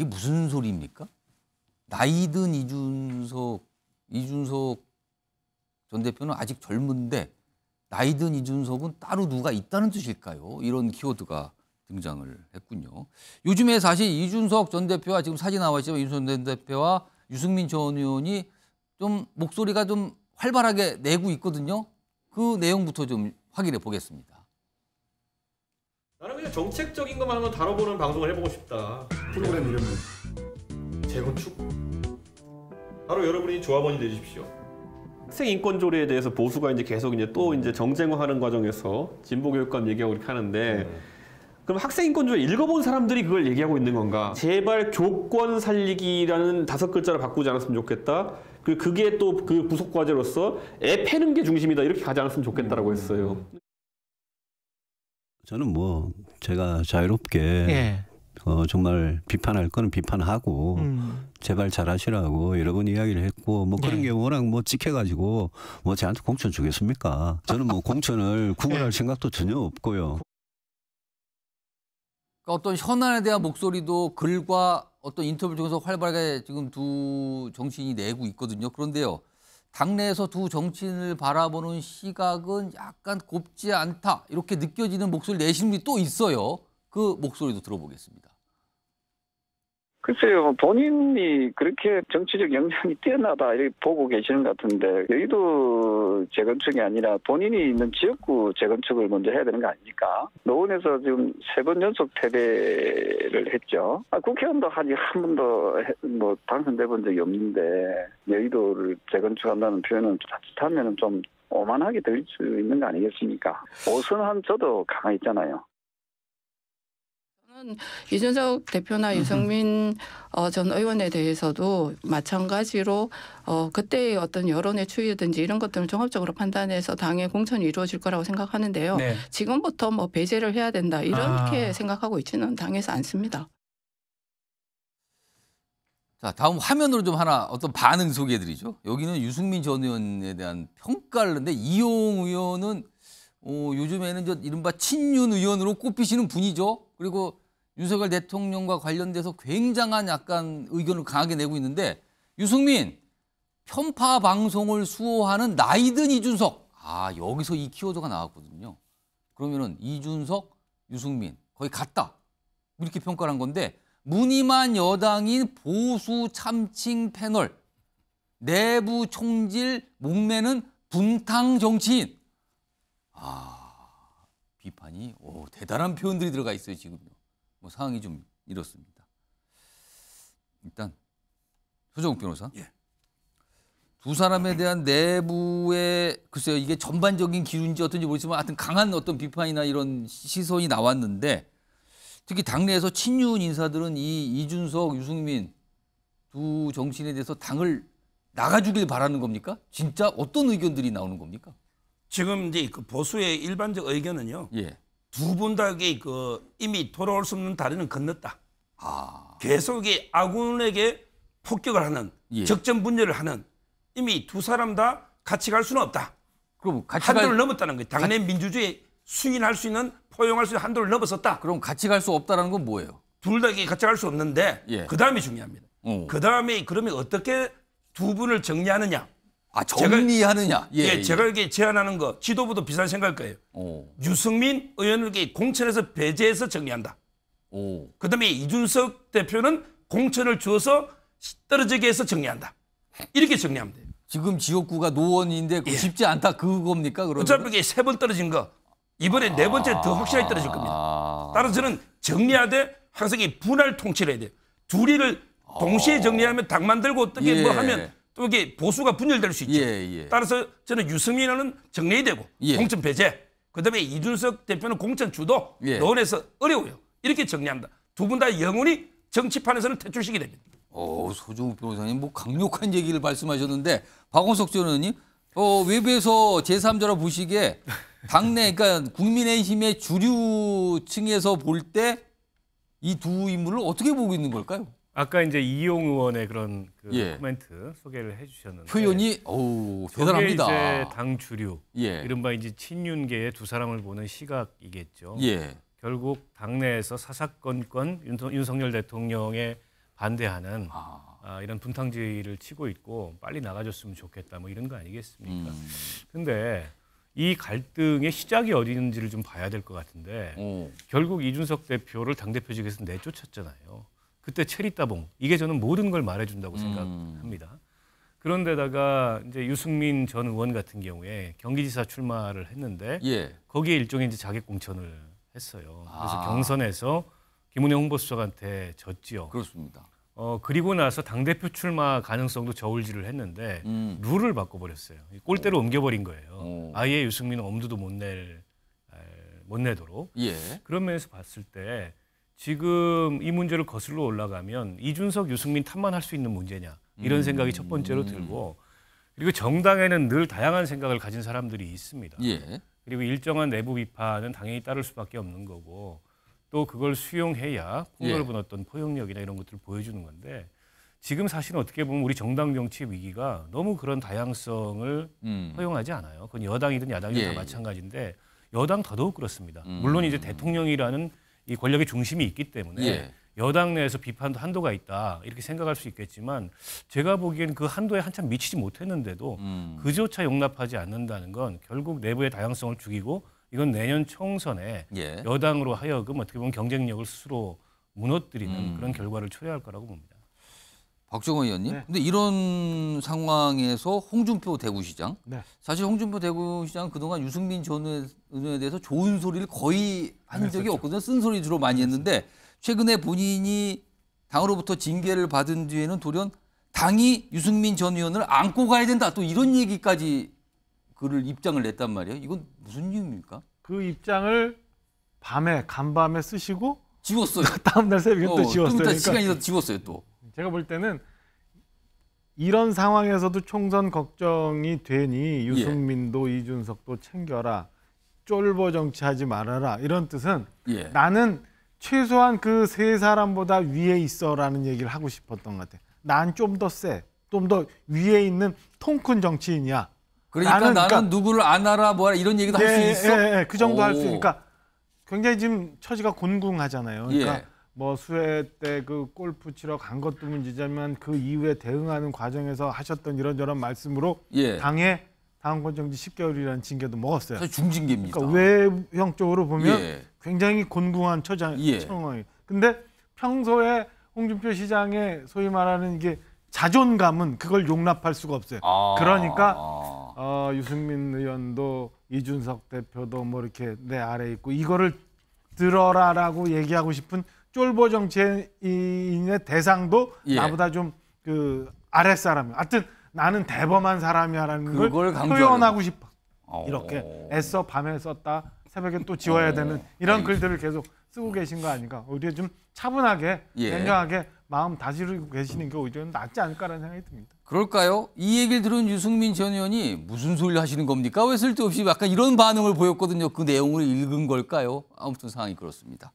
이게 무슨 소리입니까? 나이든 이준석, 이준석 전 대표는 아직 젊은데 나이든 이준석은 따로 누가 있다는 뜻일까요? 이런 키워드가 등장을 했군요. 요즘에 사실 이준석 전 대표와 지금 사진 나와 있지만 이준석 전 대표와 유승민 전 의원이 좀 목소리가 좀 활발하게 내고 있거든요. 그 내용부터 좀 확인해 보겠습니다. 사실 정책적인 것만 한번 다뤄보는 방송을 해보고 싶다. 프로그램 이름은 재건축. 바로 여러분이 조합원이 되십시오. 학생 인권 조례에 대해서 보수가 이제 계속 이제 또 이제 정쟁화하는 과정에서 진보 교육감 얘기하고 이렇게 하는데. 음. 그럼 학생 인권 조례 읽어본 사람들이 그걸 얘기하고 있는 건가? 제발 교권 살리기라는 다섯 글자를 바꾸지 않았으면 좋겠다. 그 그게 또 그 부속 과제로서 애 패는 게 중심이다 이렇게 가지 않았으면 좋겠다라고 음. 했어요. 음. 저는 뭐 제가 자유롭게 예. 어, 정말 비판할 거는 비판하고 음. 제발 잘하시라고 여러 번 이야기를 했고 뭐 그런 네. 게 워낙 뭐 찍혀가지고 뭐 저한테 공천 주겠습니까? 저는 뭐 공천을 구분할 네. 생각도 전혀 없고요. 그러니까 어떤 현안에 대한 목소리도 글과 어떤 인터뷰 중에서 활발하게 지금 두 정치인이 내고 있거든요. 그런데요. 당내에서 두 정치인을 바라보는 시각은 약간 곱지 않다 이렇게 느껴지는 목소리 내시는 분이 또 있어요. 그 목소리도 들어보겠습니다. 글쎄요, 본인이 그렇게 정치적 역량이 뛰어나다, 이렇게 보고 계시는 것 같은데, 여의도 재건축이 아니라 본인이 있는 지역구 재건축을 먼저 해야 되는 거 아닙니까? 노원에서 지금 세 번 연속 패배를 했죠. 아, 국회의원도 아직 한 번도 뭐 당선돼 본 적이 없는데 여의도를 재건축한다는 표현은 자칫하면 좀 오만하게 될 수 있는 거 아니겠습니까? 오선한 저도 강하 있잖아요. 이준석 대표나 유승민 어, 전 의원에 대해서도 마찬가지로 어, 그때의 어떤 여론의 추이든지 이런 것들을 종합적으로 판단해서 당의 공천이 이루어질 거라고 생각하는데요. 네. 지금부터 뭐 배제를 해야 된다 이렇게 아. 생각하고 있지는 당에서 않습니다. 자 다음 화면으로 좀 하나 어떤 반응 소개해드리죠. 여기는 유승민 전 의원에 대한 평가를 하는데 이용 의원은 어, 요즘에는 저 이른바 친윤 의원으로 꼽히시는 분이죠. 그리고 윤석열 대통령과 관련돼서 굉장한 약간 의견을 강하게 내고 있는데 유승민 편파 방송을 수호하는 나이든 이준석 아 여기서 이 키워드가 나왔거든요. 그러면은 이준석, 유승민 거의 같다 이렇게 평가를 한 건데 무늬만 여당인 보수 참칭 패널 내부 총질 목매는 분탕 정치인 아 비판이 오 대단한 표현들이 들어가 있어요 지금. 뭐 상황이 좀 이렇습니다. 일단 소정욱 변호사. 예. 두 사람에 대한 내부의 글쎄요 이게 전반적인 기운인지 어떤지 모르지만 하여튼 강한 어떤 비판이나 이런 시선이 나왔는데 특히 당내에서 친윤 인사들은 이 이준석, 유승민 두 정치인에 대해서 당을 나가주길 바라는 겁니까? 진짜 어떤 의견들이 나오는 겁니까? 지금 이제 그 보수의 일반적 의견은요. 예. 두분 다게 그 이미 돌아올 수 없는 다리는 건넜다. 아. 계속 이 아군에게 폭격을 하는 예. 적전 분열을 하는 이미 두 사람 다 같이 갈 수는 없다. 그럼 같이 한도를 갈... 넘었다는 거예요. 당내 가... 민주주의 수인할 수 있는 포용할 수 있는 한도를 넘었었다. 그럼 같이 갈 수없다는건 뭐예요? 둘 다 같이 갈 수 없는데 예. 그 다음이 중요합니다. 어. 그 다음에 그러면 어떻게 두 분을 정리하느냐. 아 정리하느냐. 제가, 예, 예, 예, 제가 이렇게 제안하는 거 지도부도 비슷한 생각일 거예요. 오. 유승민 의원을 이렇 공천에서 배제해서 정리한다. 오. 그다음에 이준석 대표는 공천을 주어서 떨어지게 해서 정리한다. 이렇게 정리하면 돼요. 지금 지역구가 노원인데 예. 쉽지 않다 그겁니까? 그러면? 어차피 이게 세번 떨어진 거 이번에 아... 네 번째 더 확실하게 떨어질 겁니다. 아... 따라서 저는 정리하되 항상 분할 통치를 해야 돼요. 둘이를 동시에 어. 정리하면 당 만들고 어떻게 뭐 예. 뭐 하면 또 이게 보수가 분열될 수 있죠. 예, 예. 따라서 저는 유승민은 정리되고 예. 공천 배제. 그다음에 이준석 대표는 공천 주도 예. 논에서 어려워요. 이렇게 정리합니다. 두 분 다 영원히 정치판에서는 퇴출식이 됩니다. 어, 소중욱 변호사님 뭐 강력한 얘기를 말씀하셨는데 박원석 전원님 어, 외부에서 제3자로 보시기에 당내 그러니까 국민의힘의 주류층에서 볼 때 이 두 인물을 어떻게 보고 있는 걸까요? 아까 이제 이용 의원의 그런 그 예. 코멘트 소개를 해주셨는데 표현이 어 대단합니다. 이제 당 주류, 예. 이른바 이제 친윤계의 두 사람을 보는 시각이겠죠. 예. 결국 당내에서 사사건건 윤석, 윤석열 대통령에 반대하는 아. 아, 이런 분탕질을 치고 있고 빨리 나가줬으면 좋겠다 뭐 이런 거 아니겠습니까? 음. 근데 이 갈등의 시작이 어디 있는지를 좀 봐야 될 것 같은데 오. 어. 결국 이준석 대표를 당 대표직에서 내쫓았잖아요. 그때 체리따봉 이게 저는 모든 걸 말해준다고 음. 생각합니다. 음. 그런데다가 이제 유승민 전 의원 같은 경우에 경기지사 출마를 했는데 예. 거기에 일종의 이제 자객 공천을 했어요. 그래서 아. 경선에서 김은혜 홍보수석한테 졌지요. 그렇습니다. 어 그리고 나서 당 대표 출마 가능성도 저울질을 했는데 음. 룰을 바꿔버렸어요. 꼴대로 오. 옮겨버린 거예요. 오. 아예 유승민은 엄두도 못낼못 내도록 예. 그런 면에서 봤을 때 지금 이 문제를 거슬러 올라가면 이준석, 유승민 탓만 할 수 있는 문제냐 이런 음. 생각이 음. 첫 번째로 들고 그리고 정당에는 늘 다양한 생각을 가진 사람들이 있습니다. 예. 그리고 일정한 내부 비판은 당연히 따를 수밖에 없는 거고 또 그걸 수용해야 폭넓은 예. 어떤 포용력이나 이런 것들을 보여주는 건데 지금 사실 어떻게 보면 우리 정당 정치 위기가 너무 그런 다양성을 음. 허용하지 않아요. 그건 여당이든 야당이든 예. 다 마찬가지인데 여당 더더욱 그렇습니다. 음. 물론 이제 대통령이라는 이 권력의 중심이 있기 때문에 예. 여당 내에서 비판도 한도가 있다 이렇게 생각할 수 있겠지만 제가 보기엔 그 한도에 한참 미치지 못했는데도 음. 그조차 용납하지 않는다는 건 결국 내부의 다양성을 죽이고 이건 내년 총선에 예. 여당으로 하여금 어떻게 보면 경쟁력을 스스로 무너뜨리는 음. 그런 결과를 초래할 거라고 봅니다. 박정원 의원님. 네. 근데 이런 상황에서 홍준표 대구시장. 네. 사실 홍준표 대구시장 그동안 유승민 전 의원에 대해서 좋은 소리를 거의 한 적이 없거든요. 쓴 소리 주로 많이 했는데 최근에 본인이 당으로부터 징계를 받은 뒤에는 돌연 당이 유승민 전 의원을 안고 가야 된다. 또 이런 얘기까지 그를 입장을 냈단 말이에요. 이건 무슨 이유입니까? 그 입장을 밤에 간밤에 쓰시고 지웠어요. 다음 날 새벽에 어, 또 지웠어요. 그러니까 시간이 더 지웠어요 또. 제가 볼 때는 이런 상황에서도 총선 걱정이 되니 예. 유승민도 예. 이준석도 챙겨라. 쫄보 정치하지 말아라. 이런 뜻은 예. 나는 최소한 그 세 사람보다 위에 있어라는 얘기를 하고 싶었던 것 같아. 난좀 더 세. 좀 더 위에 있는 통큰 정치인이야. 그러니까 나는, 나는 그러니까, 누구를 안 알아 뭐라 이런 얘기도 예, 할수 네, 있어. 예, 예, 그 정도 할 수 있으니까 굉장히 지금 처지가 곤궁하잖아요. 예. 그러니까 뭐 수해 때그 골프 치러 간 것도 문제지만 그 이후에 대응하는 과정에서 하셨던 이런저런 말씀으로 예. 당해 당권 정지 10개월이라는 징계도 먹었어요. 사실 중징계입니다. 그러니까 외형적으로 보면 예. 굉장히 곤궁한 처장 예. 청이 근데 평소에 홍준표 시장의 소위 말하는 이게 자존감은 그걸 용납할 수가 없어요. 아 그러니까 어, 유승민 의원도 이준석 대표도 뭐 이렇게 내 아래 있고 이거를 들어라라고 얘기하고 싶은 쫄보 정치인의 대상도 예. 나보다 좀 그 아랫사람이 하여튼 나는 대범한 사람이야라는 걸 표현하고 싶어. 어. 이렇게 애써 밤에 썼다 새벽에 또 지워야 어. 되는 이런 글들을 계속 쓰고 계신 거 아닌가. 오히려 좀 차분하게 예. 냉정하게 마음 다스리고 계시는 게 오히려 낫지 않을까라는 생각이 듭니다. 그럴까요? 이 얘기를 들은 유승민 전 의원이 무슨 소리를 하시는 겁니까? 왜 쓸데없이 약간 이런 반응을 보였거든요. 그 내용을 읽은 걸까요? 아무튼 상황이 그렇습니다.